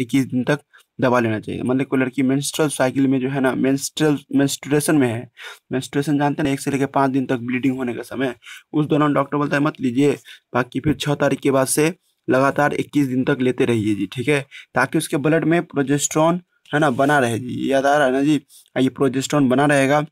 इक्कीस दिन तक दबा लेना चाहिए मतलब कोई लड़की मेंस्ट्रुअल साइकिल में जो है ना मेंस्ट्रुअल मेंस्ट्रुएशन में है मेंस्ट्रुएशन जानते हैं एक से लेकर पाँच दिन तक ब्लीडिंग होने का समय उस दौरान डॉक्टर बोलता है मत लीजिए बाकी फिर छः तारीख के बाद से लगातार इक्कीस दिन तक लेते रहिए जी ठीक है ताकि उसके ब्लड में प्रोजेस्ट्रॉन है ना बना रहे जी याद आ रहा है ना जी ये प्रोजेस्ट्रॉन बना रहेगा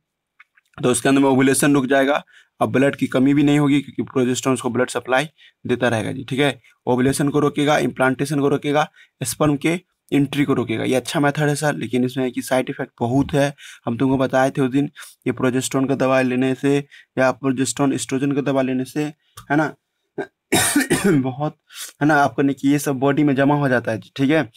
तो उसके अंदर में ओवुलेशन रुक जाएगा अब ब्लड की कमी भी नहीं होगी क्योंकि प्रोजेस्ट्रॉन उसको ब्लड सप्लाई देता रहेगा जी ठीक है ओबुलेशन को रोकेगा इम्प्लांटेशन को रोकेगा स्पर्म के एंट्री को रोकेगा ये अच्छा मेथड है सर लेकिन इसमें कि साइड इफेक्ट बहुत है हम तुमको बताए थे उस दिन ये प्रोजेस्ट्रॉन का दवा लेने से या प्रोजेस्टोन एस्ट्रोजन का दवा लेने से है ना बहुत है ना आपको कि ये सब बॉडी में जमा हो जाता है ठीक है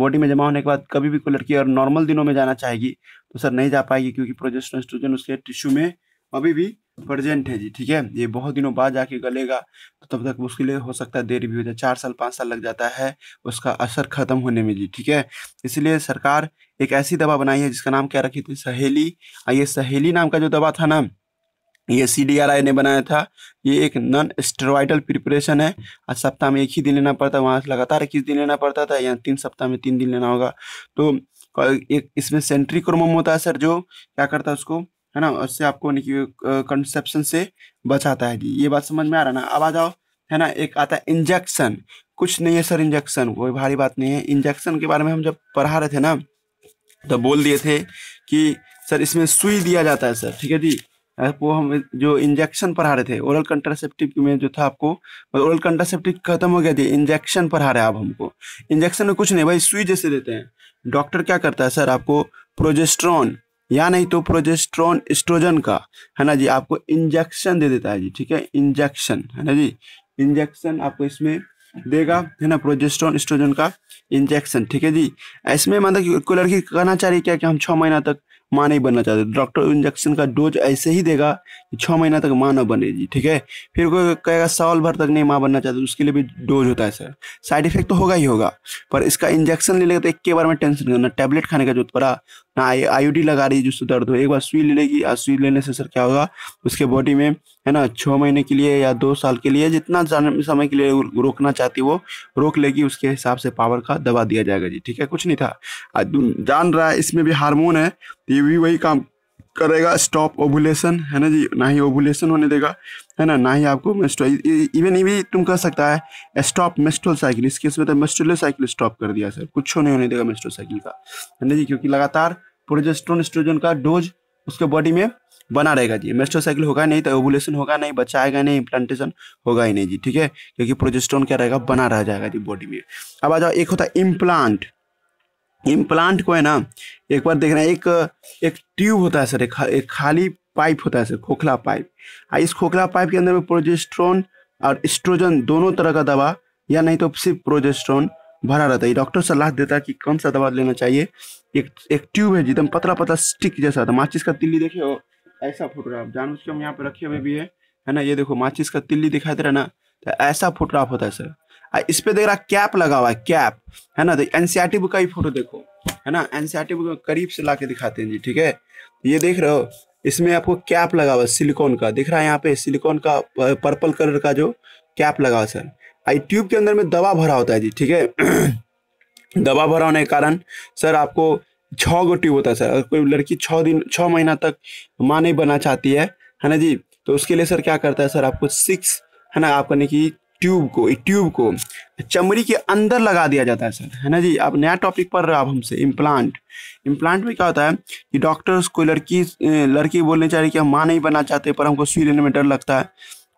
बॉडी में जमा होने के बाद कभी भी कोई लड़की और नॉर्मल दिनों में जाना चाहेगी तो सर नहीं जा पाएगी क्योंकि प्रोजेस्टोन एस्ट्रोजन उसके टिश्यू में अभी भी प्रेजेंट है जी ठीक है ये बहुत दिनों बाद जाके गलेगा तो तब तक मुश्किल हो सकता है देर भी हो जाए चार साल पाँच साल लग जाता है उसका असर खत्म होने में जी ठीक है इसलिए सरकार एक ऐसी दवा बनाई है जिसका नाम क्या रखी थी सहेली ये सहेली नाम का जो दवा था ना ये सी डी आर आई ने बनाया था ये एक नॉन स्टेरॉइडल प्रिपरेशन है आज सप्ताह में एक ही दिन लेना पड़ता है वहाँ लगातार इक्कीस दिन लेना पड़ता था या तीन सप्ताह में तीन दिन लेना होगा तो एक इसमें सेंट्री होता है सर जो क्या करता है उसको है ना उससे आपको कंसेप्शन से बचाता है जी ये बात समझ में आ रहा है ना अब आ जाओ है ना एक आता है इंजेक्शन कुछ नहीं है सर इंजेक्शन कोई भारी बात नहीं है इंजेक्शन के बारे में हम जब पढ़ा रहे थे ना तो बोल दिए थे कि सर इसमें सुई दिया जाता है सर ठीक है जी वो हम जो इंजेक्शन पढ़ा रहे थे ओरल कंट्रासेप्टिव में जो था आपको ओरल कंट्रासेप्टिव खत्म हो गया थी इंजेक्शन पढ़ा रहे आप हमको इंजेक्शन में कुछ नहीं भाई सुई जैसे देते हैं डॉक्टर क्या करता है सर आपको प्रोजेस्ट्रॉन या नहीं तो प्रोजेस्ट्रॉन स्ट्रोजन का है ना जी आपको इंजेक्शन दे देता है जी ठीक है इंजेक्शन है ना जी इंजेक्शन आपको इसमें देगा है ना प्रोजेस्ट्रॉन स्ट्रोजन का इंजेक्शन ठीक है जी इसमें मतलब कोई लड़की कहना चाह रही क्या कि हम छः महीना तक माँ नहीं बनना चाहते डॉक्टर इंजेक्शन का डोज ऐसे ही देगा कि छः महीना तक माँ ना जी ठीक है फिर कोई कहेगा साल भर तक नहीं माँ बनना चाहते उसके लिए भी डोज होता है सर साइड इफेक्ट तो होगा ही होगा पर इसका इंजेक्शन ले लेगा तो एक के बार में टेंशन करना टैबलेट खाने का जरूरत पड़ा ना आई आईओडी लगा रही है जिससे दर्द हो एक बार सुई ले लेगी सुई लेने से सर क्या होगा उसके बॉडी में है ना छः महीने के लिए या दो साल के लिए जितना समय के लिए रोकना चाहती वो रोक लेगी उसके हिसाब से पावर का दवा दिया जाएगा जी ठीक है कुछ नहीं था जान रहा है इसमें भी हार्मोन है तो ये भी वही काम करेगा स्टॉप ओबुलेशन है ना जी ना ही ओबुलेशन होने देगा है ना ना ही आपको इवन ये भी तुम कह सकता है स्टॉप मेस्ट्रोल साइकिल इसके केस तो मेस्ट्रोल साइकिल स्टॉप कर दिया सर कुछ नहीं होने देगा मेस्ट्रोल साइकिल का है ना जी क्योंकि लगातार प्रोजेस्ट्रोन एस्ट्रोजन का डोज उसके बॉडी में बना रहेगा जी मेस्ट्रोल साइकिल होगा नहीं तो ओबुलेशन होगा नहीं बच्चा आएगा नहीं इम्प्लांटेशन होगा ही नहीं जी ठीक है क्योंकि प्रोजेस्ट्रोन क्या रहेगा बना रह जाएगा जी बॉडी में अब आ जाओ एक होता है इम्प्लांट इम्प्लांट को है ना एक बार देखना एक एक ट्यूब होता है सर एक, एक खाली पाइप होता है सर खोखला पाइप और हाँ, इस खोखला पाइप के अंदर में प्रोजेस्ट्रॉन और स्ट्रोजन दोनों तरह का दवा या नहीं तो सिर्फ प्रोजेस्ट्रॉन भरा रहता है डॉक्टर सलाह देता है कि कौन सा दवा लेना चाहिए एक एक ट्यूब है एकदम पतला पतला स्टिक जैसा था माचिस का तिल्ली देखिए और ऐसा फोटोग्राफ जान के हम यहाँ पर रखे हुए भी है है ना ये देखो माचिस का तिल्ली दिखाई दे रहा है ना तो ऐसा फोटोग्राफ होता है सर इस पे देख रहा कैप लगा हुआ है कैप है ना तो एनसीआरटी e बुक का ही फोटो देखो है ना एनसीआरटी e बुक करीब से ला के दिखाते हैं जी ठीक है ये देख रहे हो इसमें आपको कैप लगा हुआ सिलिकॉन का दिख रहा है यहाँ पे सिलिकॉन का पर्पल कलर का जो कैप लगा हुआ सर आई ट्यूब के अंदर में दवा भरा होता है जी ठीक है दवा भरा होने के कारण सर आपको छः गो ट्यूब होता है सर अगर कोई लड़की छः दिन छः महीना तक माँ नहीं बनना चाहती है है ना जी तो उसके लिए सर क्या करता है सर आपको सिक्स है ना आप कहने की ट्यूब को एक ट्यूब को चमड़ी के अंदर लगा दिया जाता है सर है ना जी आप नया टॉपिक पढ़ रहे हो आप हमसे इम्प्लांट इम्प्लांट में क्या होता है कि डॉक्टर्स कोई लड़की लड़की बोलने चाह रही कि हम माँ नहीं बनना चाहते पर हमको सुई लेने में डर लगता है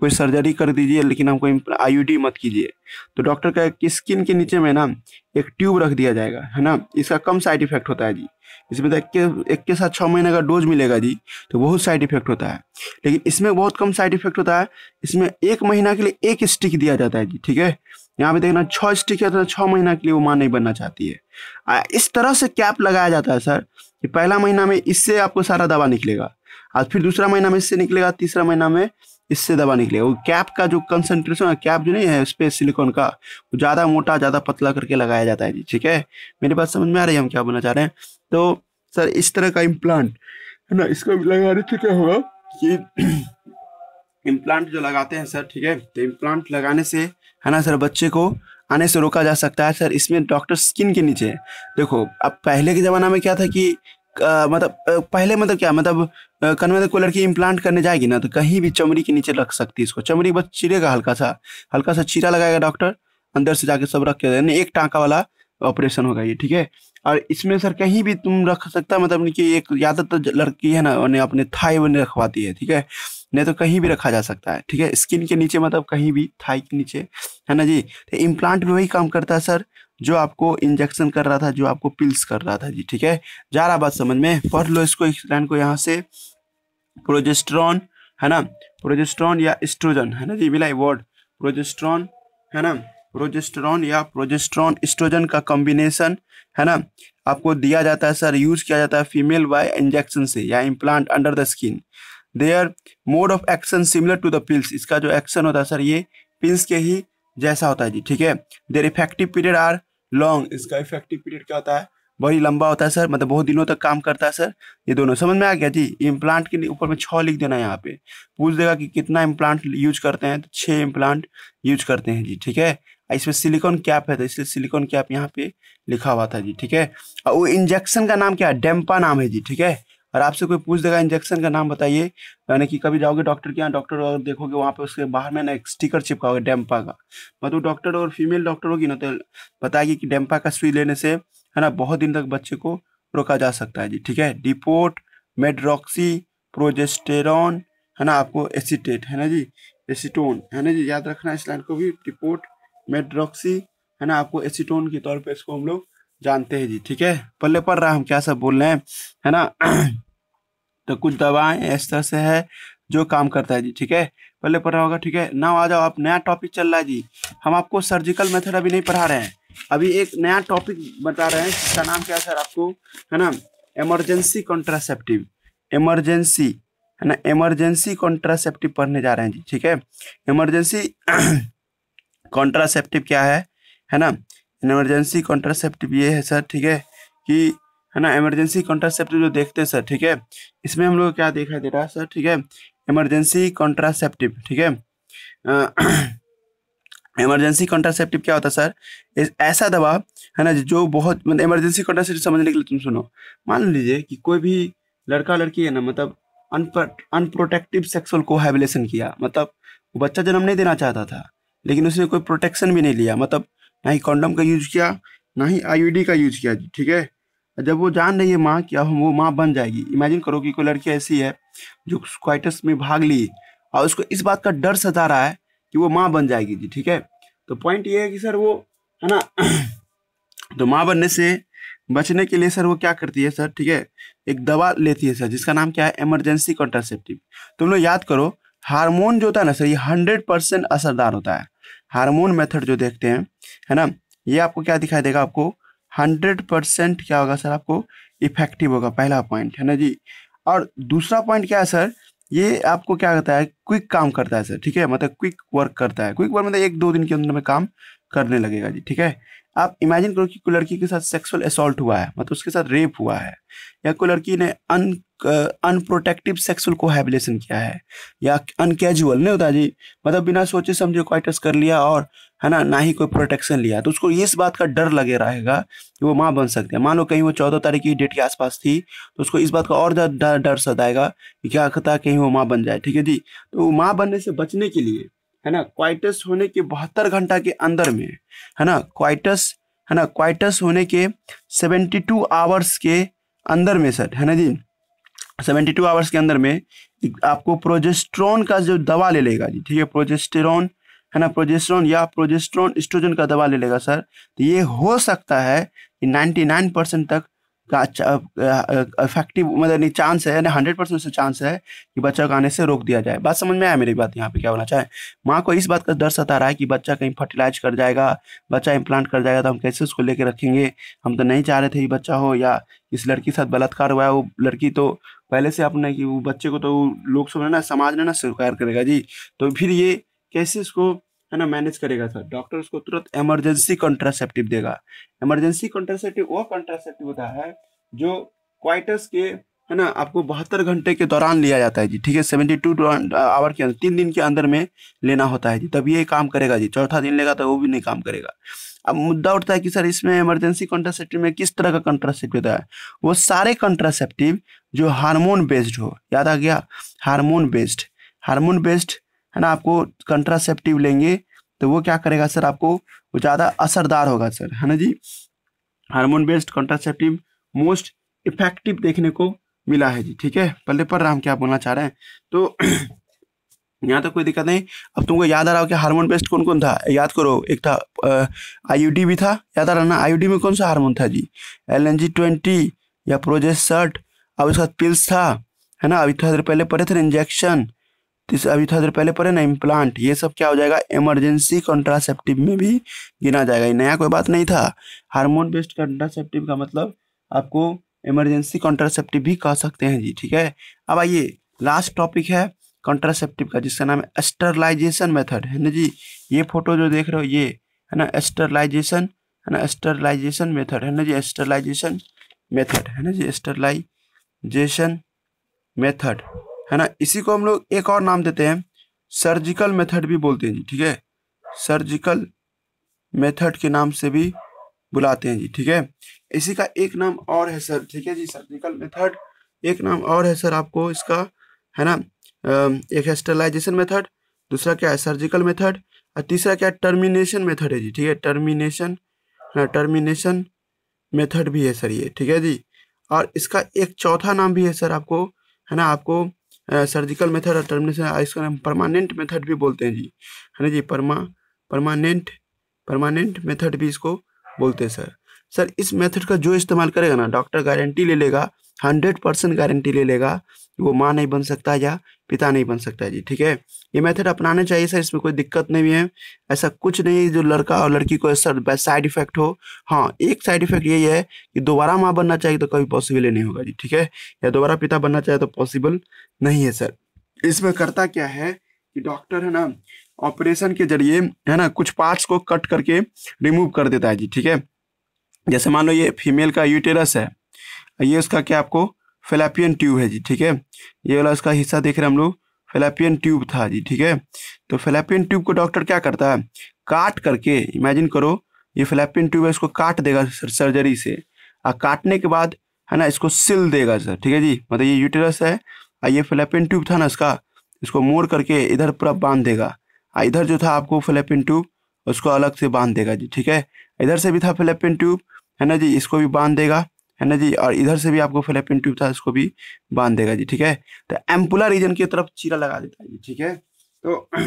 कोई सर्जरी कर दीजिए लेकिन हमको आई मत कीजिए तो डॉक्टर का कि स्किन के नीचे में ना एक ट्यूब रख दिया जाएगा है ना इसका कम साइड इफेक्ट होता है जी इसमें तो एक के एक के साथ छः महीने का डोज मिलेगा जी तो बहुत साइड इफेक्ट होता है लेकिन इसमें बहुत कम साइड इफेक्ट होता है इसमें एक महीना के लिए एक स्टिक दिया जाता है जी ठीक है यहाँ पे देखना छः स्टिक है तो छः महीना के लिए वो माँ नहीं बनना चाहती है इस तरह से कैप लगाया जाता है सर कि पहला महीना में इससे आपको सारा दवा निकलेगा और फिर दूसरा महीना में इससे निकलेगा तीसरा महीना में इससे दवा निकलेगा वो कैप का जो कंसनट्रेशन कैप जो नहीं है उस पर सिलिकॉन का वो ज़्यादा मोटा ज़्यादा पतला करके लगाया जाता है जी ठीक है मेरे पास समझ में आ रही है हम क्या बोलना चाह रहे हैं तो सर इस तरह का इम्प्लांट है ना इसका लगाने से क्या होगा कि इम्प्लांट जो लगाते हैं सर ठीक है तो इम्प्लांट लगाने से है ना सर बच्चे को आने से रोका जा सकता है सर इसमें डॉक्टर स्किन के नीचे देखो अब पहले के ज़माना में क्या था कि मतलब पहले मतलब क्या मतलब कन्वे को तो कोई लड़की इम्प्लांट करने जाएगी ना तो कहीं भी चमड़ी के नीचे रख सकती है इसको चमड़ी बस चिरेगा हल्का सा हल्का सा चीरा लगाएगा डॉक्टर अंदर से जाके सब रख के यानी एक टाँका वाला ऑपरेशन होगा ये ठीक है और इसमें सर कहीं भी तुम रख सकता मतलब कि एक ज़्यादातर लड़की है ना उन्हें अपने थाई में रखवाती है ठीक है नहीं तो कहीं भी रखा जा सकता है ठीक है स्किन के नीचे मतलब कहीं भी थाई के नीचे है ना जी तो इम्प्लांट भी वही काम करता है सर जो आपको इंजेक्शन कर रहा था जो आपको पिल्स कर रहा था जी ठीक है जा रहा बात समझ में पढ़ लो इसको को यहाँ से प्रोजेस्ट्रॉन है ना प्रोजेस्ट्रॉन या स्ट्रोजन है ना जी मिला वर्ड प्रोजेस्ट्रॉन है ना प्रोजेस्ट्रॉन या प्रोजेस्ट्रॉन स्ट्रोजन का कॉम्बिनेशन है ना आपको दिया जाता है सर यूज किया जाता है फीमेल बाय इंजेक्शन से या implant under the skin their mode of action similar to the pills इसका जो एक्शन होता है सर ये पिल्स के ही जैसा होता है जी ठीक है their effective period are long इसका इफेक्टिव पीरियड क्या होता है वही लंबा होता है सर मतलब बहुत दिनों तक काम करता है सर ये दोनों समझ में आ गया जी इम्प्लांट के ऊपर में छः लिख देना है यहाँ पे पूछ देगा कि कितना इम्प्लांट यूज करते हैं तो छः इम्प्लांट यूज करते हैं जी ठीक है इसमें सिलिकॉन कैप है तो इसलिए सिलिकॉन कैप यहाँ पे लिखा हुआ था जी ठीक है और वो इंजेक्शन का नाम क्या है डेम्पा नाम है जी ठीक है और आपसे कोई पूछ देगा इंजेक्शन का नाम बताइए यानी कि कभी जाओगे डॉक्टर के यहाँ डॉक्टर और देखोगे वहाँ पे उसके बाहर में ना एक स्टिकर चिपका होगा डैम्पा का मतलब डॉक्टर और फीमेल डॉक्टर होगी ना तो बताएगी कि डैम्पा का सुई लेने से है ना बहुत दिन तक बच्चे को रोका जा सकता है जी ठीक है डिपोट मेड्रॉक्सी प्रोजेस्टेरॉन है ना आपको एसीटेट है ना जी एसीटोन है ना जी याद रखना इस लाइन को भी डिपोट मेड्रॉक्सी है ना आपको एसीटोन के तौर पर इसको हम लोग जानते हैं जी ठीक है पल्ले पड़ रहा हम क्या सब बोल रहे हैं है ना तो कुछ दवाएं इस तरह से है जो काम करता है जी ठीक है पहले पढ़ा होगा ठीक है ना आ जाओ आप नया टॉपिक चल रहा है जी हम आपको सर्जिकल मेथड अभी नहीं पढ़ा रहे हैं अभी एक नया टॉपिक बता रहे हैं जिसका नाम क्या है सर आपको है ना इमरजेंसी कॉन्ट्रासेप्टिव इमरजेंसी है ना इमरजेंसी कॉन्ट्रासेप्टिव पढ़ने जा रहे हैं जी ठीक है इमरजेंसी कॉन्ट्रासेप्टिव क्या है है ना इमरजेंसी कॉन्ट्रासेप्टिव ये है सर ठीक है कि है ना इमरजेंसी कॉन्ट्रासेप्टिव जो देखते हैं सर ठीक है इसमें हम लोग क्या देखा दे रहा है सर ठीक है इमरजेंसी कॉन्ट्रासेप्टिव ठीक है इमरजेंसी कॉन्ट्रासेप्टिव क्या होता है सर ऐसा दवा है ना जो बहुत मतलब इमरजेंसी कॉन्ट्रासेप्टिव समझने के लिए तुम सुनो मान लीजिए कि कोई भी लड़का लड़की है ना मतलब अनप्रोटेक्टिव सेक्सुअल कोहेबिलेशन किया मतलब बच्चा जन्म नहीं देना चाहता था लेकिन उसने कोई प्रोटेक्शन भी नहीं लिया मतलब ना ही कॉन्डम का यूज किया ना ही आई e का यूज किया ठीक है जब वो जान रही है माँ कि अब वो माँ बन जाएगी इमेजिन करो कि कोई लड़की ऐसी है जो स्क्वाइटस में भाग ली और उसको इस बात का डर सता रहा है कि वो माँ बन जाएगी जी ठीक है तो पॉइंट ये है कि सर वो है ना तो माँ बनने से बचने के लिए सर वो क्या करती है सर ठीक है एक दवा लेती है सर जिसका नाम क्या है इमरजेंसी कॉन्ट्रासेप्टिव तुम लोग याद करो हार्मोन जो होता है ना सर ये हंड्रेड परसेंट असरदार होता है हार्मोन मेथड जो देखते हैं है ना ये आपको क्या दिखाई देगा आपको हंड्रेड परसेंट क्या होगा सर आपको इफेक्टिव होगा पहला पॉइंट है ना जी और दूसरा पॉइंट क्या है सर ये आपको क्या करता है क्विक काम करता है सर ठीक है मतलब क्विक वर्क करता है क्विक वर्क मतलब एक दो दिन के अंदर में काम करने लगेगा जी ठीक है आप इमेजिन करो कि कोई लड़की के साथ सेक्सुअल असॉल्ट हुआ है मतलब उसके साथ रेप हुआ है या कोई लड़की ने अन अनप्रोटेक्टिव सेक्सुअल कोहैबिलेशन किया है या अनकेजुअल नहीं होता जी मतलब बिना सोचे समझे क्वाइटस कर लिया और है ना ना ही कोई प्रोटेक्शन लिया तो उसको इस बात का डर लगे रहेगा कि वो माँ बन सकती है मान लो कहीं वो चौदह तारीख की डेट के आसपास थी तो उसको इस बात का और ज़्यादा डर सताएगा कि क्या कहता कहीं वो माँ बन जाए ठीक है जी तो वो माँ बनने से बचने के लिए है ना क्वाइटस होने के बहत्तर घंटा के अंदर में है ना क्वाइटस है ना क्वाइटस होने के सेवेंटी टू आवर्स के अंदर में सर है ना जी सेवेंटी टू आवर्स के अंदर में आपको प्रोजेस्ट्रॉन का जो दवा ले लेगा जी ठीक है प्रोजेस्टेरॉन है ना प्रोजेस्ट्रॉन या प्रोजेस्ट्रॉन स्ट्रोजन का दवा ले लेगा सर तो ये हो सकता है कि 99 परसेंट तक का इफेक्टिव अच्छा, मतलब चांस है यानी हंड्रेड परसेंट से चांस है कि बच्चा को आने से रोक दिया जाए बात समझ में आया मेरी बात यहाँ पे क्या होना चाहे माँ को इस बात का डर सता रहा है कि बच्चा कहीं फर्टिलाइज कर जाएगा बच्चा इम्प्लांट कर जाएगा तो हम कैसे उसको लेके रखेंगे हम तो नहीं चाह रहे थे कि बच्चा हो या इस लड़की के साथ बलात्कार हुआ है वो लड़की तो पहले से अपने कि वो बच्चे को तो लोग सब ना समाज ने ना स्वीकार करेगा जी तो फिर ये कैसे इसको है ना मैनेज करेगा सर डॉक्टर उसको तुरंत इमरजेंसी कॉन्ट्रासेप्टिव देगा इमरजेंसी कॉन्ट्रासेप्टिव वो कॉन्ट्रासेप्टिव होता है जो क्वाइटस के है ना आपको बहत्तर घंटे के दौरान लिया जाता है जी ठीक है सेवेंटी टू आवर के अंदर तीन दिन के अंदर में लेना होता है जी तब ये काम करेगा जी चौथा दिन लेगा तो वो भी नहीं काम करेगा अब मुद्दा उठता है कि सर इसमें इमरजेंसी कॉन्ट्रासेप्टिव में किस तरह का कॉन्ट्रासेप्टिव होता है वो सारे कॉन्ट्रासेप्टिव जो हार्मोन बेस्ड हो याद आ गया हार्मोन बेस्ड हार्मोन बेस्ड है ना आपको कंट्रासेप्टिव लेंगे तो वो क्या करेगा सर आपको ज़्यादा असरदार होगा सर है ना जी hormone based contraceptive most effective देखने को मिला है जी ठीक है पल्ले पर राम क्या बोलना चाह रहे हैं तो यहाँ तक तो कोई दिक्कत नहीं अब तुमको याद आ रहा हो कि हार्मोन बेस्ड कौन कौन था याद करो एक था आई भी था याद आ रहा ना आई में कौन सा हार्मोन था जी एल एन जी ट्वेंटी या प्रोजेस्ट शर्ट अब उसके बाद पिल्स था है ना अभी थोड़ी देर पहले पड़े थे इंजेक्शन अभी थोड़ा देर पहले पढ़े ना इम्प्लांट ये सब क्या हो जाएगा इमरजेंसी कॉन्ट्रासेप्टिव में भी गिना जाएगा ये नया कोई बात नहीं था हार्मोन बेस्ड कॉन्ट्रासेप्टिव का मतलब आपको इमरजेंसी कॉन्ट्रासेप्टिव भी कह सकते हैं जी ठीक है अब आइए लास्ट टॉपिक है कॉन्ट्रासेप्टिव का जिसका नाम है एस्टरलाइजेशन मेथड है ना जी ये फोटो जो देख रहे हो ये है ना एस्टरलाइजेशन है ना एस्टरलाइजेशन मेथड है ना जी एस्टरलाइजेशन मेथड है ना जी एस्टरलाइजेशन मेथड है ना इसी को हम लोग एक और नाम देते हैं सर्जिकल मेथड भी बोलते हैं जी ठीक है सर्जिकल मेथड के नाम से भी बुलाते हैं जी ठीक है इसी का एक नाम और है सर ठीक है जी सर्जिकल मेथड एक नाम और है सर आपको इसका है ना एक है मेथड दूसरा क्या है सर्जिकल मेथड और तीसरा क्या है टर्मिनेशन मेथड है जी ठीक है टर्मिनेशन ना टर्मिनेशन मेथड भी है सर ये ठीक है जी और इसका एक चौथा नाम भी है सर आपको है ना आपको सर्जिकल मेथड और टर्मिनेशन इसका नाम परमानेंट मेथड भी बोलते हैं जी है ना जी परमा परमानेंट परमानेंट मेथड भी इसको बोलते हैं सर सर इस मेथड का जो इस्तेमाल करेगा ना डॉक्टर गारंटी ले लेगा हंड्रेड परसेंट गारंटी ले लेगा कि वो माँ नहीं बन सकता या पिता नहीं बन सकता जी ठीक है ये मेथड अपनाना चाहिए सर इसमें कोई दिक्कत नहीं है ऐसा कुछ नहीं जो लड़का और लड़की को सर साइड इफेक्ट हो हाँ एक साइड इफेक्ट यही है कि दोबारा माँ बनना चाहिए तो कभी पॉसिबल ही नहीं होगा जी ठीक है या दोबारा पिता बनना चाहिए तो पॉसिबल नहीं है सर इसमें करता क्या है कि डॉक्टर है ना ऑपरेशन के जरिए है ना कुछ पार्ट्स को कट करके रिमूव कर देता है जी ठीक है जैसे मान लो ये फीमेल का यूटेरस है ये उसका क्या आपको फेलापियन ट्यूब है जी ठीक है ये वाला उसका हिस्सा देख रहे हैं हम लोग फेलापियन ट्यूब था जी ठीक है तो फेलापियन ट्यूब को डॉक्टर क्या करता है काट करके इमेजिन करो ये फेलापियन ट्यूब है इसको काट देगा सर सर्जरी से और काटने के बाद है ना इसको सिल देगा सर ठीक है जी मतलब ये यूटेरस है और ये फिलेपियन ट्यूब था ना इसका इसको मोड़ करके इधर पूरा बांध देगा और इधर जो था आपको फिलेपियन ट्यूब उसको अलग से बांध देगा जी ठीक है इधर से भी था फिलेपियन ट्यूब है ना जी इसको भी बांध देगा है ना जी और इधर से भी आपको फिलेपिन ट्यूब था इसको भी बांध देगा जी ठीक है तो एम्पुला रीजन की तरफ चीरा लगा देता है जी ठीक है तो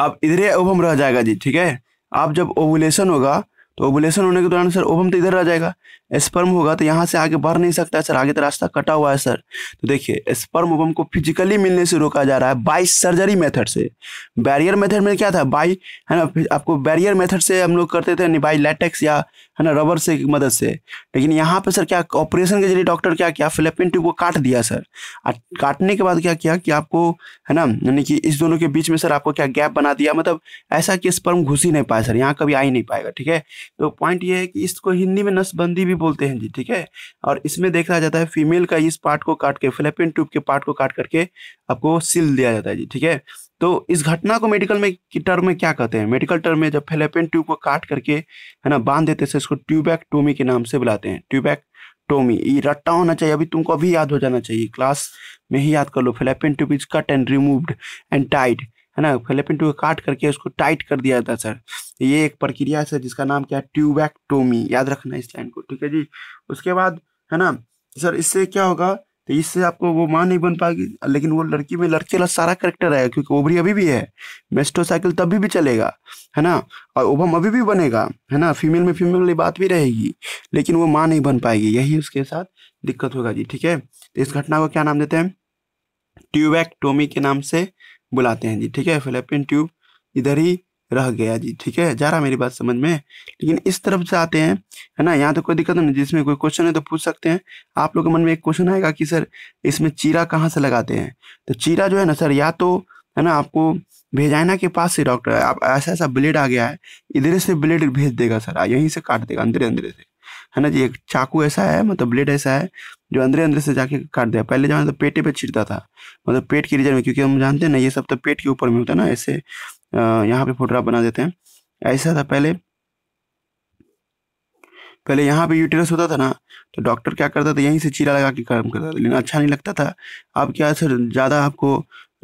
अब इधर ओवम रह जाएगा जी ठीक है आप जब ओवुलेशन होगा तो ओवुलेशन होने के दौरान सर ओवम तो इधर रह जाएगा स्पर्म होगा तो यहाँ से आगे बढ़ नहीं सकता है सर आगे तो रास्ता कटा हुआ है सर तो देखिए स्पर्म ओबम को फिजिकली मिलने से रोका जा रहा है बाई सर्जरी मेथड से बैरियर मेथड में क्या था बाई है ना आपको बैरियर मेथड से हम लोग करते थे बाई लेटेक्स या है ना रबर से मदद से लेकिन यहाँ पे सर क्या ऑपरेशन के जरिए डॉक्टर क्या किया फिलिपिन ट्यूब को काट दिया सर काटने के बाद क्या किया कि आपको है ना यानी कि इस दोनों के बीच में सर आपको क्या गैप बना दिया मतलब ऐसा कि स्पर्म घुस ही नहीं पाया सर यहाँ कभी आ ही नहीं पाएगा ठीक है तो पॉइंट ये है कि इसको हिंदी में नसबंदी भी बोलते हैं जी ठीक है और इसमें देखा जाता है फीमेल का इस पार्ट को काट के फ्लैपिन ट्यूब के पार्ट को काट करके आपको सील दिया जाता है जी ठीक है तो इस घटना को मेडिकल में टर्म में क्या कहते हैं मेडिकल टर्म में जब फ्लैपिन ट्यूब को काट करके है ना बांध देते हैं इसको टोमी के नाम से बुलाते हैं ट्यूबैक टोमी ये रट्टा होना चाहिए अभी तुमको अभी याद हो जाना चाहिए क्लास में ही याद कर लो fallopian tube is cut and removed and tied है ना फेलेपिन को काट करके उसको टाइट कर दिया जाता है सर ये एक प्रक्रिया है सर जिसका नाम क्या है ट्यूबैक्टोमी याद रखना इस लाइन को ठीक है जी उसके बाद है ना सर इससे क्या होगा तो इससे आपको वो माँ नहीं बन पाएगी लेकिन वो लड़की में लड़के वाला सारा करेक्टर आएगा क्योंकि ओवरी अभी भी है मेस्टोसाइकिल तभी भी चलेगा है ना और ओभम अभी भी बनेगा है ना फीमेल में फीमेल वाली बात भी रहेगी लेकिन वो माँ नहीं बन पाएगी यही उसके साथ दिक्कत होगा जी ठीक है तो इस घटना को क्या नाम देते हैं ट्यूबैक्टोमी के नाम से बुलाते हैं जी ठीक है फिलिपिन ट्यूब इधर ही रह गया जी ठीक है जा रहा मेरी बात समझ में लेकिन इस तरफ से आते हैं है ना यहाँ तो कोई दिक्कत नहीं जिसमें कोई क्वेश्चन है तो पूछ सकते हैं आप लोग के मन में एक क्वेश्चन आएगा कि सर इसमें चीरा कहाँ से लगाते हैं तो चीरा जो है ना सर या तो है ना आपको भेजाइना के पास से डॉक्टर आप ऐसा ऐसा ब्लेड आ गया है इधर से ब्लेड भेज देगा सर यहीं से काट देगा अंदर अंदर से है ना जी एक चाकू ऐसा है मतलब ब्लेड ऐसा है जो अंदर अंदर से जाके काट दिया पहले जमाने मतलब तो पेटे पे छिड़ता था मतलब पेट के रीजन में क्योंकि हम जानते हैं ना ये सब तो पेट के ऊपर में होता है ना ऐसे यहाँ पे फोटोग्राफ बना देते हैं ऐसा था पहले पहले यहाँ पे यूटेरस होता था ना तो डॉक्टर क्या करता था यहीं से चीरा लगा के काम करता था लेकिन अच्छा नहीं लगता था अब क्या सर ज़्यादा आपको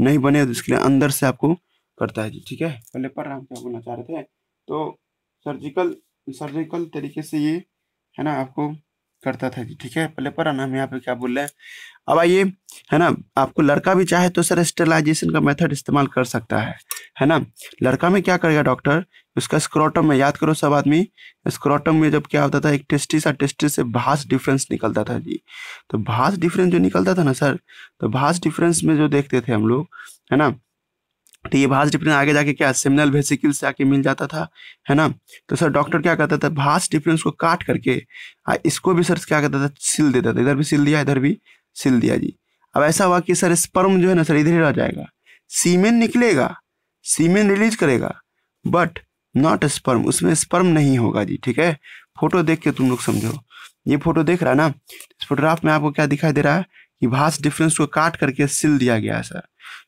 नहीं बने तो इसके लिए अंदर से आपको करता है जी ठीक है पहले पढ़ रहा हूँ क्या बोलना चाह रहे थे तो सर्जिकल सर्जिकल तरीके से ये है ना आपको करता था ठीक है पहले पर हम यहाँ पे क्या बोल रहे हैं अब आइए है ना आपको लड़का भी चाहे तो सर स्टेलाइजेशन का मेथड इस्तेमाल कर सकता है है ना लड़का में क्या करेगा डॉक्टर उसका स्क्रोटम में याद करो सब आदमी स्क्रोटम में जब क्या होता था एक टेस्टिस और टेस्टिस से भास डिफरेंस निकलता था जी तो भास डिफरेंस जो निकलता था ना सर तो भास डिफरेंस में जो देखते थे हम लोग है ना तो ये भाष डिफरेंस आगे जाके क्या सेमिनल वेसिकल से आके मिल जाता था है ना तो सर डॉक्टर क्या करता था भाष डिफरेंस को काट करके इसको भी सर क्या करता था सिल देता था इधर भी सिल दिया इधर भी सिल दिया जी अब ऐसा हुआ कि सर स्पर्म जो है ना सर इधर ही रह जाएगा सीमेन निकलेगा सीमेन रिलीज करेगा बट नॉट स्पर्म उसमें स्पर्म नहीं होगा जी ठीक है फोटो देख के तुम लोग समझो ये फोटो देख रहा है ना इस फोटोग्राफ में आपको क्या दिखाई दे रहा है कि भाष डिफरेंस को काट करके सिल दिया गया है सर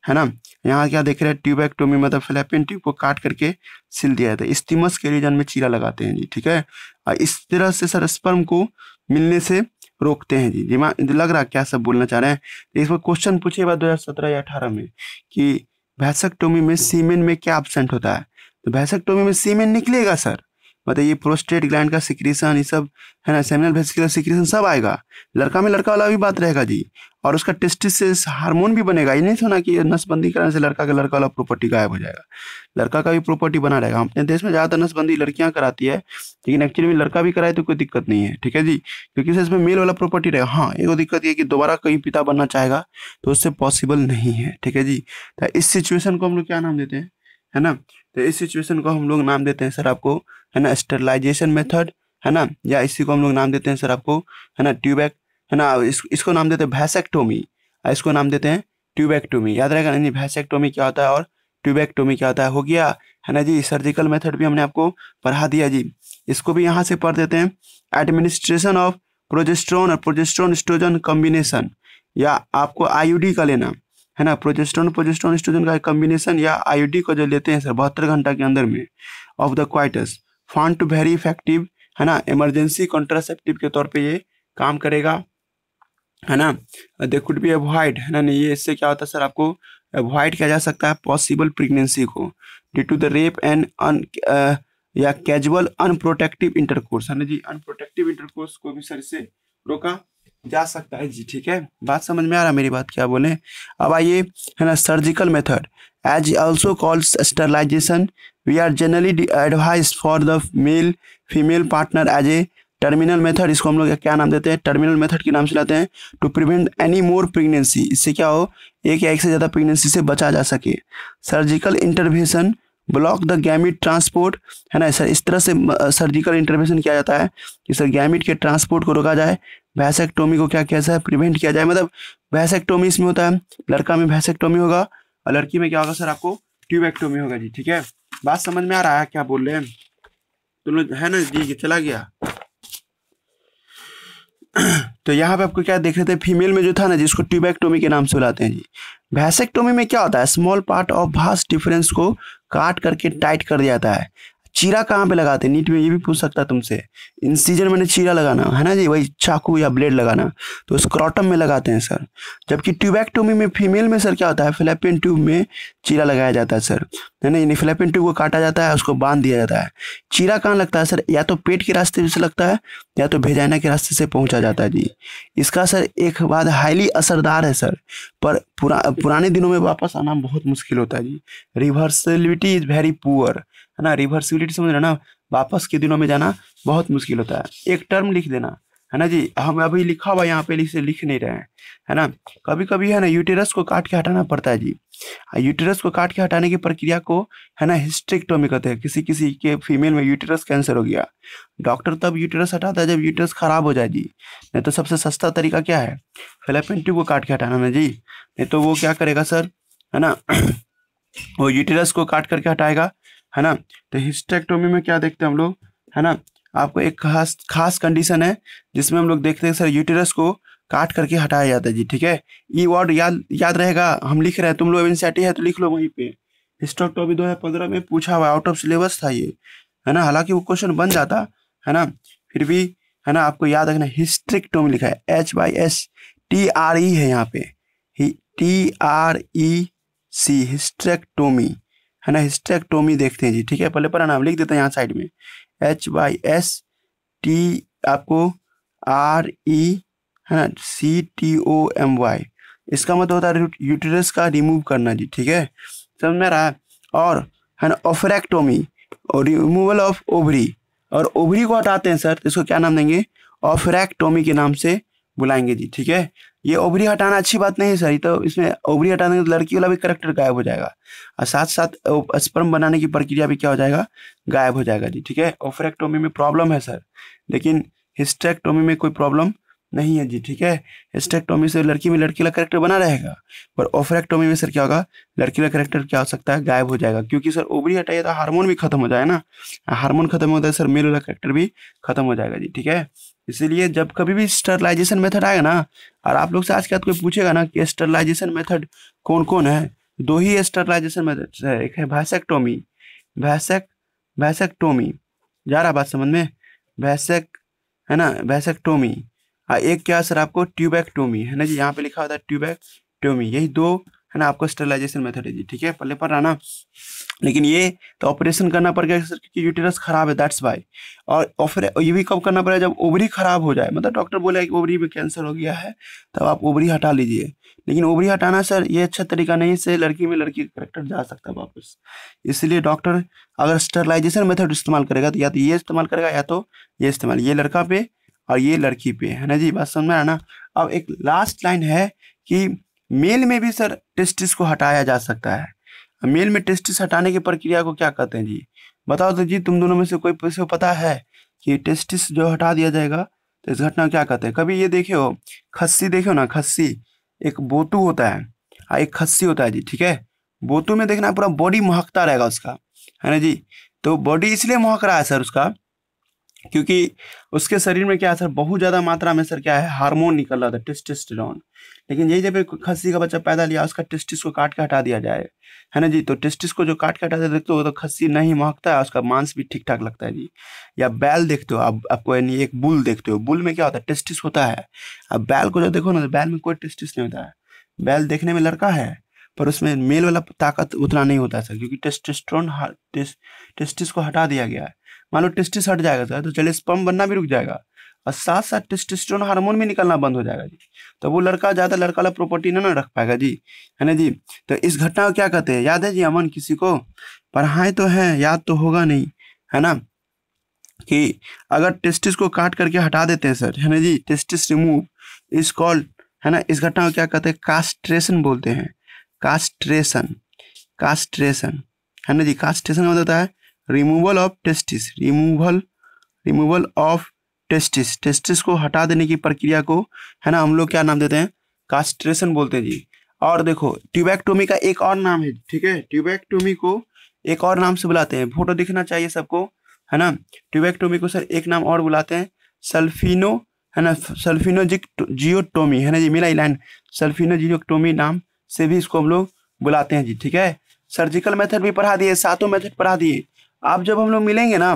है ना यहाँ क्या देख रहे हैं ट्यूबेक्टोमी मतलब फिलेपियन ट्यूब को काट करके सिल दिया जाता है स्टीमस के रीजन में चीरा लगाते हैं जी ठीक है इस तरह से सर स्पर्म को मिलने से रोकते हैं जी दिमाग लग रहा क्या सब बोलना चाह रहे हैं पर क्वेश्चन पूछे हजार दो या अठारह में कि टोमी में सीमेन में क्या एबसेंट होता है तो टोमी में सीमेन निकलेगा सर बताइए प्रोस्टेट ग्लैंड का सिक्रीसन ये सब है ना सेमिनल वेसिकुलर सिक्रीसन सब आएगा लड़का में लड़का वाला भी बात रहेगा जी और उसका टेस्टिस से हार्मोन भी बनेगा ये नहीं सुना कि नसबंदी कराने से लड़का का लड़का वाला प्रॉपर्टी गायब हो जाएगा लड़का का भी प्रॉपर्टी बना रहेगा अपने देश में ज़्यादातर नसबंदी लड़कियाँ कराती है लेकिन एक्चुअली में लड़का भी कराए तो कोई दिक्कत नहीं है ठीक है जी क्योंकि इसमें मेल वाला प्रॉपर्टी रहेगा हाँ एगो दिक्कत ये कि दोबारा कहीं पिता बनना चाहेगा तो उससे पॉसिबल नहीं है ठीक है जी तो इस सिचुएशन को हम लोग क्या नाम देते हैं है ना तो इस सिचुएशन को हम लोग नाम देते हैं सर आपको है ना स्टरलाइजेशन मेथड है ना या इसी को हम लोग नाम देते हैं सर आपको है ना ट्यूबैक है ना इस, इसको नाम देते हैं भैसेक्टोमी इसको नाम देते हैं ट्यूबैक्टोमी याद रहेगा नहीं भैसेक्टोमी क्या होता है और ट्यूबैक्टोमी क्या होता है हो गया है ना जी सर्जिकल मेथड भी हमने आपको पढ़ा दिया जी इसको भी यहाँ से पढ़ देते हैं एडमिनिस्ट्रेशन ऑफ प्रोजेस्ट्रोन और प्रोजेस्ट्रोन स्ट्रोजन कॉम्बिनेशन या आपको आई का लेना है ना प्रोजेस्ट्रोन प्रोजेस्ट्रोन स्ट्रोजन का कॉम्बिनेशन या आई को जो लेते हैं सर बहत्तर घंटा के अंदर में ऑफ द क्वाइटस फॉन्ट वेरी इफेक्टिव है ना इमरजेंसी कॉन्ट्रासेप्टिव के तौर पे ये काम करेगा है ना दे कुड बी अवॉइड है ना नहीं ये इससे क्या होता है सर आपको अवॉइड किया जा सकता है पॉसिबल प्रेगनेंसी को due to the rape and अन या कैजुअल अनप्रोटेक्टिव इंटरकोर्स है ना जी अनप्रोटेक्टिव इंटरकोर्स को भी सर इसे रोका जा सकता है जी ठीक है बात समझ में आ रहा है मेरी बात क्या बोले अब आइए है ना surgical method as also calls sterilisation we are generally advise for the male female partner as a terminal method इसको हम लोग क्या नाम देते हैं टर्मिनल मेथड के नाम से लाते हैं to prevent any more pregnancy इससे क्या हो एक या एक से ज़्यादा प्रेगनेंसी से बचा जा सके surgical intervention block the gamete transport है ना सर इस तरह से सर्जिकल इंटरवेंशन किया जाता है कि सर गैमिट के ट्रांसपोर्ट को रोका जाए भैसेक्टोमी को क्या कैसा है प्रिवेंट किया जाए मतलब भैसेक्टोमी इसमें होता है लड़का में भैसेक्टोमी होगा लड़की में क्या होगा सर आपको ट्यूबेक्टोमी होगा जी ठीक है बात समझ में आ रहा है क्या बोल रहे हैं तुम तो लोग है ना जी चला गया तो यहाँ पे आपको क्या देख रहे थे फीमेल में जो था ना जिसको ट्यूबेक्टोमी के नाम से बुलाते हैं जी भैसेक्टोमी में क्या होता है small part of vas deferens को काट करके टाइट कर दिया जाता है चीरा कहाँ पे लगाते हैं नीट में ये भी पूछ सकता है तुमसे इंसीजन मैंने चीरा लगाना है ना जी वही चाकू या ब्लेड लगाना तो स्क्रॉटम में लगाते हैं सर जबकि ट्यूबैक्टोमी में फीमेल में सर क्या होता है फिलेपियन ट्यूब में चीरा लगाया जाता है सर नहीं नहीं फिलेपिन ट्यूब को काटा जाता है उसको बांध दिया जाता है चीरा कहाँ लगता है सर या तो पेट के रास्ते से लगता है या तो भेजाइना के रास्ते से पहुंचा जाता है जी इसका सर एक बात हाईली असरदार है सर पर पुरा, पुराने दिनों में वापस आना बहुत मुश्किल होता है जी रिवर्सिबिलिटी इज़ वेरी पुअर है ना रिवर्सिबिलिटी समझ रहे ना वापस के दिनों में जाना बहुत मुश्किल होता है एक टर्म लिख देना है ना जी हम अभी लिखा हुआ यहाँ पे लिख लिख नहीं रहे हैं है ना कभी कभी है ना यूटेरस को काट के हटाना पड़ता है जी यूटेरस को काट के हटाने की प्रक्रिया को है ना हिस्टेक्टोमी कहते हैं किसी किसी के फीमेल में यूटेरस कैंसर हो गया डॉक्टर तब यूटेरस हटाता है जब यूटेरस खराब हो जाए जी नहीं तो सबसे सस्ता तरीका क्या है फेलापेन ट्यूब को काट के हटाना ना जी नहीं तो वो क्या करेगा सर है ना वो यूटेरस को काट करके हटाएगा है ना तो हिस्टेक्टोमी में क्या देखते हैं हम लोग है ना आपको एक खास खास कंडीशन है जिसमें हम लोग देखते हैं सर यूटेरस को काट करके हटाया जाता है जी ठीक है ई वर्ड याद याद रहेगा हम लिख रहे हैं तुम लोग एनसीआरटी है तो लिख लो वहीं पे हिस्टोटॉपी दो हज़ार पंद्रह में पूछा हुआ आउट ऑफ सिलेबस था ये है ना हालांकि वो क्वेश्चन बन जाता है ना फिर भी है ना आपको याद रखना हिस्ट्रिक्टोमी लिखा है H Y S T R E है यहाँ पे T R E C hysterectomy है ना हिस्ट्रेक्टोमी देखते हैं जी ठीक है पहले पर नाम लिख देते हैं यहाँ साइड में एच वाई एस टी आपको आर ई e है ना C T O M Y इसका मतलब होता है यूटरस का रिमूव करना जी ठीक है समझ में रहा है और है ना ऑफरेक्टोमी और रिमूवल ऑफ ओवरी और ओवरी को हटाते हैं सर तो इसको क्या नाम देंगे ऑफरेक्टोमी के नाम से बुलाएंगे जी ठीक है ये ओबरी हटाना अच्छी बात नहीं है सर तो इसमें ओबरी हटाने के लड़की वाला भी करेक्टर गायब हो जाएगा और साथ साथ स्पर्म बनाने की प्रक्रिया भी क्या हो जाएगा गायब हो जाएगा जी ठीक है ओफरेक्टोमी में प्रॉब्लम है सर लेकिन हिस्टेक्टोमी में कोई प्रॉब्लम नहीं है जी ठीक है हिस्टेक्टोमी से लड़की में लड़की का करेक्टर बना रहेगा पर ओफरेक्टोमी में सर क्या होगा लड़की का करेक्टर क्या हो सकता है गायब हो जाएगा क्योंकि सर ओबरी हटाइए तो हारमोन भी खत्म हो जाए ना हारमोन खत्म होता तो है सर मेल वाला करेक्टर भी खत्म हो जाएगा जी ठीक है इसीलिए जब कभी भी स्टरलाइजेशन मेथड आएगा ना और आप लोग से आज के बाद कोई पूछेगा ना कि स्टरलाइजेशन मेथड कौन कौन है दो ही स्टरलाइजेशन मेथड है एक है भैसेकटोमी भैसेक भैसेकटोमी जा रहा बात समझ में भैसेक है ना और एक क्या सर आपको ट्यूबैक्टोमी है ना जी यहाँ पे लिखा होता है ट्यूबैक्टोमी यही दो है ना आपको स्टेलाइजेशन मेथड है जी ठीक है पल्ले पर आना लेकिन ये तो ऑपरेशन करना पड़ गया क्योंकि यूटेरस खराब है दैट्स वाई और फिर ये भी कब करना पड़ेगा जब ओवरी खराब हो जाए मतलब डॉक्टर बोला कि ओवरी में कैंसर हो गया है तब आप ओवरी हटा लीजिए लेकिन ओवरी हटाना सर ये अच्छा तरीका नहीं से लड़की में लड़की का करेक्टर जा सकता है वापस इसलिए डॉक्टर अगर स्टरलाइजेशन मेथड इस्तेमाल करेगा तो या तो ये इस्तेमाल करेगा या तो ये इस्तेमाल ये लड़का पे और ये लड़की पे है ना जी बात समझ में आना अब एक लास्ट लाइन है कि मेल में भी सर टेस्टिस को हटाया जा सकता है मेल में टेस्टिस हटाने की प्रक्रिया को क्या कहते हैं जी बताओ तो जी तुम दोनों में से कोई पैसे पता है कि टेस्टिस जो हटा दिया जाएगा तो इस घटना को क्या कहते हैं कभी ये देखे हो खस्सी देखे हो ना खस्सी एक बोतू होता है हाँ, एक खस्सी होता है जी ठीक है बोतू में देखना पूरा बॉडी महकता रहेगा उसका है ना जी तो बॉडी इसलिए महक रहा है सर उसका क्योंकि उसके शरीर में क्या है सर बहुत ज़्यादा मात्रा में सर क्या है हार्मोन निकल रहा था टेस्टिस्टेरॉन लेकिन यही जब खस्सी का बच्चा पैदा लिया उसका टेस्टिस को काट के हटा दिया जाए है ना जी तो टेस्टिस को जो काट के हटा देखते हो तो, तो खस्सी नहीं महकता है उसका मांस भी ठीक ठाक लगता है जी या बैल देखते हो आप आपको यानी एक बुल देखते हो बुल में क्या होता है टेस्टिस होता है अब बैल को जो देखो ना तो बैल में कोई टेस्टिस नहीं होता है बैल देखने में लड़का है पर उसमें मेल वाला ताकत उतना नहीं होता है सर क्योंकि टेस्टिस्ट्रोन टेस्टिस को हटा दिया गया है मान लो टेस्टिस हट जाएगा सर तो चलिए स्पम बनना भी रुक जाएगा और साथ साथ टेस्टोस्टेरोन हार्मोन भी निकलना बंद हो जाएगा जी तो वो लड़का ज़्यादा लड़का वाला प्रॉपर्टी ना ना रख पाएगा जी है ना जी तो इस घटना को क्या कहते हैं याद है जी अमन किसी को पढ़ाए तो है याद तो होगा नहीं है ना कि अगर टेस्टिस को काट करके हटा देते हैं सर है ना जी टेस्टिस रिमूव इस कॉल्ड है ना इस घटना को क्या कहते हैं कास्ट्रेशन बोलते हैं कास्ट्रेशन कास्ट्रेशन है ना जी कास्ट्रेशन मतलब होता है removal of testis removal removal of testis testis को हटा देने की प्रक्रिया को है ना हम लोग क्या नाम देते हैं कास्ट्रेशन बोलते हैं जी और देखो ट्यूबैक्टोमी का एक और नाम है ठीक है ट्यूबैक्टोमी को एक और नाम से बुलाते हैं फोटो दिखना चाहिए सबको है ना ट्यूबैक्टोमी को सर एक नाम और बुलाते हैं सल्फिनो है ना सल्फिनोजिक जियोटोमी है ना जी मिला लाइन जियोटोमी नाम से भी इसको हम लोग बुलाते हैं जी ठीक है सर्जिकल मेथड भी पढ़ा दिए सातों मेथड पढ़ा दिए आप जब हम लोग मिलेंगे ना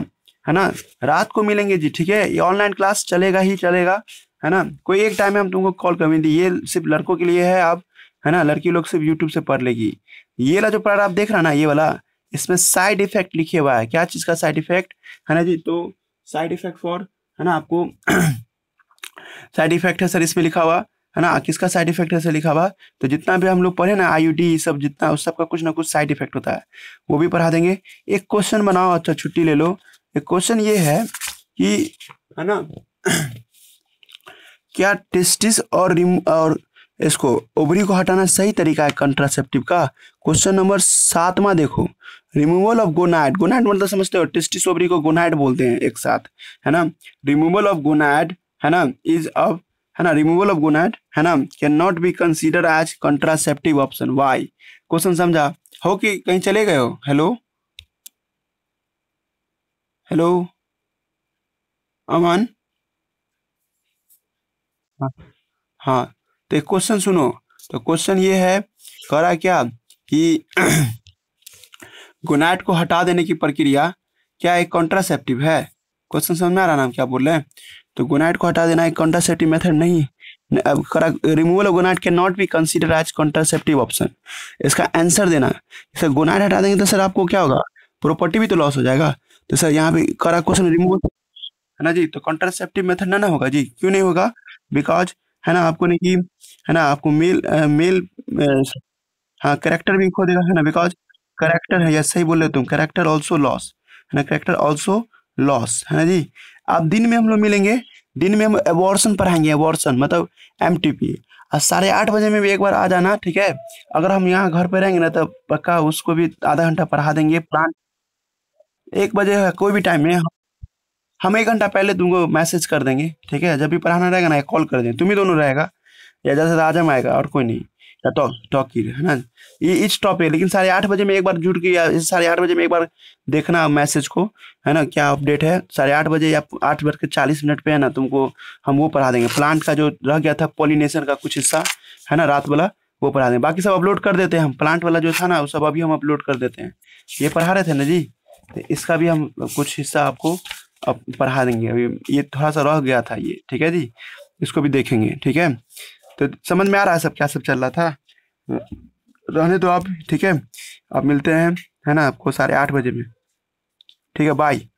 है ना रात को मिलेंगे जी ठीक है ये ऑनलाइन क्लास चलेगा ही चलेगा है ना कोई एक टाइम में हम तुमको कॉल करेंगे ये सिर्फ लड़कों के लिए है आप है ना लड़की लोग सिर्फ यूट्यूब से पढ़ लेगी ये वाला जो पैरा आप देख रहे ना ये वाला इसमें साइड इफेक्ट लिखे हुआ है क्या चीज़ का साइड इफेक्ट है ना जी तो साइड इफेक्ट फॉर है ना आपको साइड इफेक्ट है सर इसमें लिखा हुआ है ना किसका साइड इफेक्ट है सर लिखा हुआ तो जितना भी हम लोग पढ़े ना आई सब जितना उस सब का कुछ ना कुछ साइड इफेक्ट होता है वो भी पढ़ा देंगे एक क्वेश्चन बनाओ अच्छा छुट्टी ले लो क्वेश्चन ये है कि है ना क्या टेस्टिस और रिम और इसको ओबरी को हटाना सही तरीका है कंट्रासेप्टिव का क्वेश्चन नंबर सातवा देखो रिमूवल ऑफ गोनाइड गोनाइड मतलब समझते हो टेस्टिस ओबरी को गोनाइड बोलते हैं एक साथ है ना रिमूवल ऑफ गोनाइड है ना इज अब है ना रिमूवल ऑफ गोनाइड है ना can not be consider as contraceptive option why question समझा हो कि कहीं चले गए हो हेलो हेलो हाँ, अमन हाँ तो एक क्वेश्चन सुनो तो क्वेश्चन ये है कह रहा क्या कि गुनाइट को हटा देने की प्रक्रिया क्या एक कॉन्ट्रासेप्टिव है क्वेश्चन समझ में आ रहा नाम क्या बोल रहे हैं तो गुनाइट को हटा देना एक कॉन्ट्रासेप्टिव मेथड नहीं अब करा removal of gonad can not be consider as contraceptive option इसका आंसर देना सर गोनाइट हटा देंगे तो सर आपको क्या होगा प्रॉपर्टी भी तो लॉस हो जाएगा तो सर यहाँ पे करा क्वेश्चन रिमूव है ना जी तो कॉन्ट्रासेप्टिव मेथड ना ना होगा जी क्यों नहीं होगा बिकॉज है ना आपको नहीं कि है ना आपको मेल मेल हाँ करेक्टर भी खो देगा है ना बिकॉज करेक्टर है या सही बोल रहे तुम करेक्टर ऑल्सो लॉस है ना करेक्टर ऑल्सो लॉस है ना जी आप दिन में हम लोग मिलेंगे दिन में हम एवॉर्सन पढ़ाएंगे एवॉर्सन मतलब एम टी पी साढ़े आठ बजे में भी एक बार आ जाना ठीक है अगर हम यहाँ घर पर रहेंगे ना तो पक्का उसको भी आधा घंटा पढ़ा देंगे प्लान एक बजे कोई भी टाइम में हम एक घंटा पहले तुमको मैसेज कर देंगे ठीक है जब भी पढ़ाना रहेगा ना कॉल कर देंगे तुम ही दोनों रहेगा या जैसे आजम आएगा और कोई नहीं या टॉक टॉक की है ना ये इस है लेकिन साढ़े आठ बजे में एक बार जुट के या साढ़े आठ बजे में एक बार देखना मैसेज को है ना क्या अपडेट है साढ़े आठ बजे या आठ बज के चालीस मिनट पे है ना तुमको हम वो पढ़ा देंगे प्लांट का जो रह गया था पॉलिनेशन का कुछ हिस्सा है ना रात वाला वो पढ़ा देंगे बाकी सब अपलोड कर देते हैं हम प्लांट वाला जो था ना वो सब अभी हम अपलोड कर देते हैं ये पढ़ा रहे थे ना जी तो इसका भी हम कुछ हिस्सा आपको अब पढ़ा देंगे अभी ये थोड़ा सा रह गया था ये ठीक है जी इसको भी देखेंगे ठीक है तो समझ में आ रहा है सब क्या सब चल रहा था रहने दो आप ठीक है आप मिलते हैं है ना आपको साढ़े आठ बजे में ठीक है बाय